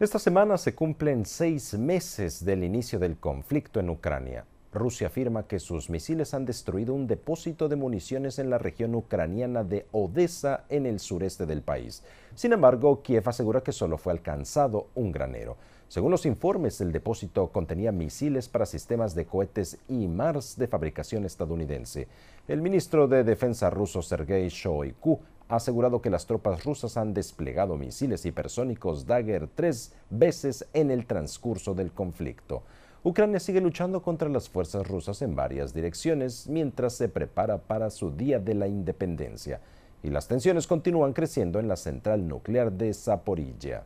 Esta semana se cumplen seis meses del inicio del conflicto en Ucrania. Rusia afirma que sus misiles han destruido un depósito de municiones en la región ucraniana de Odessa, en el sureste del país. Sin embargo, Kiev asegura que solo fue alcanzado un granero. Según los informes, el depósito contenía misiles para sistemas de cohetes y Mars de fabricación estadounidense. El ministro de Defensa ruso Sergei Shoigu ha asegurado que las tropas rusas han desplegado misiles hipersónicos Dagger tres veces en el transcurso del conflicto. Ucrania sigue luchando contra las fuerzas rusas en varias direcciones mientras se prepara para su Día de la Independencia y las tensiones continúan creciendo en la central nuclear de Zaporilla.